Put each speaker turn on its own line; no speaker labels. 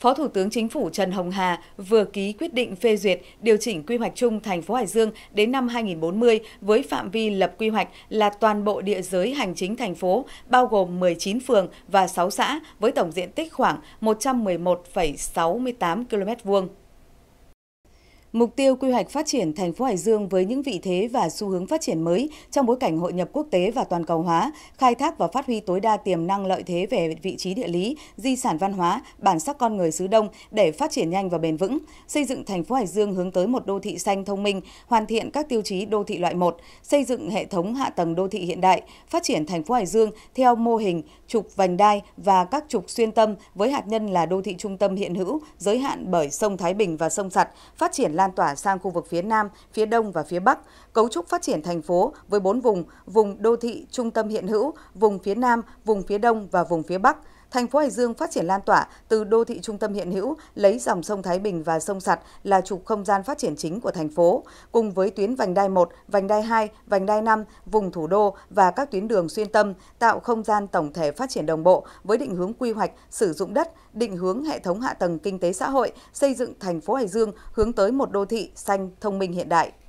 Phó Thủ tướng Chính phủ Trần Hồng Hà vừa ký quyết định phê duyệt điều chỉnh quy hoạch chung thành phố Hải Dương đến năm 2040 với phạm vi lập quy hoạch là toàn bộ địa giới hành chính thành phố, bao gồm 19 phường và 6 xã với tổng diện tích khoảng 111,68 km vuông. Mục tiêu quy hoạch phát triển thành phố Hải Dương với những vị thế và xu hướng phát triển mới trong bối cảnh hội nhập quốc tế và toàn cầu hóa, khai thác và phát huy tối đa tiềm năng lợi thế về vị trí địa lý, di sản văn hóa, bản sắc con người xứ Đông để phát triển nhanh và bền vững, xây dựng thành phố Hải Dương hướng tới một đô thị xanh thông minh, hoàn thiện các tiêu chí đô thị loại 1, xây dựng hệ thống hạ tầng đô thị hiện đại, phát triển thành phố Hải Dương theo mô hình trục vành đai và các trục xuyên tâm với hạt nhân là đô thị trung tâm hiện hữu, giới hạn bởi sông Thái Bình và sông sạt, phát triển lan tỏa sang khu vực phía Nam, phía Đông và phía Bắc, cấu trúc phát triển thành phố với 4 vùng, vùng đô thị trung tâm hiện hữu, vùng phía Nam, vùng phía Đông và vùng phía Bắc – Thành phố Hải Dương phát triển lan tỏa từ đô thị trung tâm hiện hữu, lấy dòng sông Thái Bình và sông Sặt là trục không gian phát triển chính của thành phố, cùng với tuyến vành đai 1, vành đai 2, vành đai 5, vùng thủ đô và các tuyến đường xuyên tâm, tạo không gian tổng thể phát triển đồng bộ với định hướng quy hoạch, sử dụng đất, định hướng hệ thống hạ tầng kinh tế xã hội, xây dựng thành phố Hải Dương hướng tới một đô thị xanh, thông minh hiện đại.